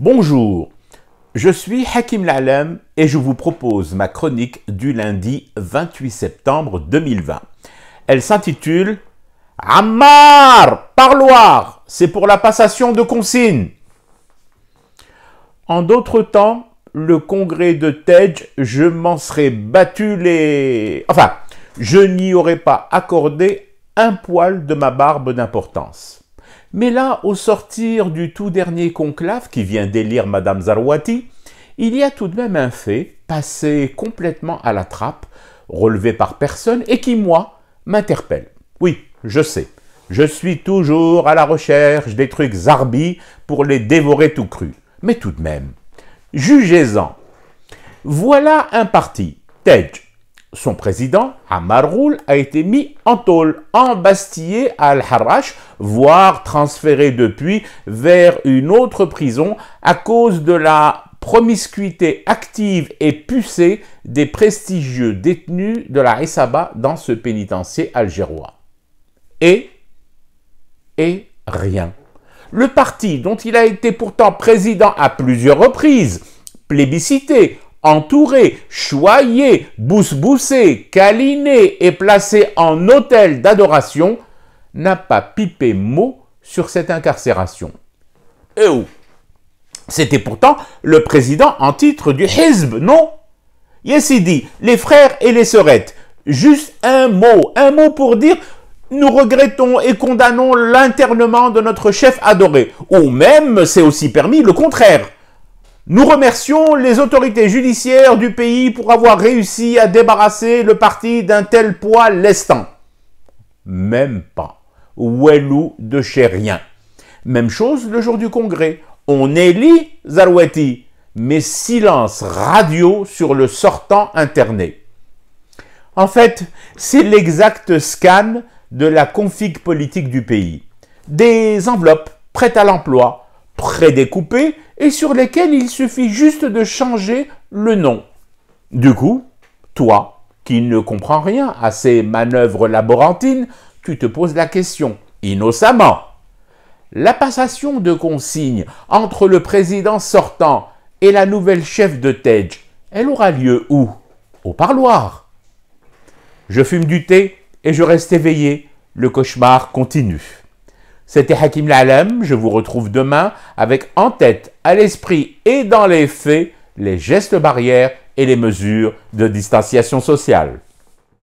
Bonjour, je suis Hakim Lalem et je vous propose ma chronique du lundi 28 septembre 2020. Elle s'intitule Ammar Parloir, c'est pour la passation de consignes. En d'autres temps, le congrès de Tej, je m'en serais battu les... Enfin, je n'y aurais pas accordé un poil de ma barbe d'importance. Mais là, au sortir du tout dernier conclave qui vient d'élire Madame Zarwati, il y a tout de même un fait passé complètement à la trappe, relevé par personne et qui, moi, m'interpelle. Oui, je sais. Je suis toujours à la recherche des trucs zarbi pour les dévorer tout cru. Mais tout de même, jugez-en. Voilà un parti, Tej, son président, Ammar a été mis en tôle, embastillé à Al-Harrach, voire transféré depuis vers une autre prison à cause de la promiscuité active et pucée des prestigieux détenus de la Essaba dans ce pénitencier algérois. Et, et rien. Le parti dont il a été pourtant président à plusieurs reprises, plébiscité, entouré, choyé, boussé câliné et placé en hôtel d'adoration, n'a pas pipé mot sur cette incarcération. Et où C'était pourtant le président en titre du Hizb, non Yesidi, les frères et les sœurettes, juste un mot, un mot pour dire nous regrettons et condamnons l'internement de notre chef adoré. Ou même, c'est aussi permis, le contraire. Nous remercions les autorités judiciaires du pays pour avoir réussi à débarrasser le parti d'un tel poids lestant. Même pas. Ouelou de chez rien. Même chose le jour du congrès. On élit Zaloueti, mais silence radio sur le sortant internet. En fait, c'est l'exact scan de la config politique du pays. Des enveloppes prêtes à l'emploi, prédécoupés et sur lesquels il suffit juste de changer le nom. Du coup, toi, qui ne comprends rien à ces manœuvres laborantines, tu te poses la question, innocemment. La passation de consignes entre le président sortant et la nouvelle chef de TEDJ, elle aura lieu où Au parloir. Je fume du thé et je reste éveillé. Le cauchemar continue. C'était Hakim Lalem, je vous retrouve demain avec en tête, à l'esprit et dans les faits les gestes barrières et les mesures de distanciation sociale.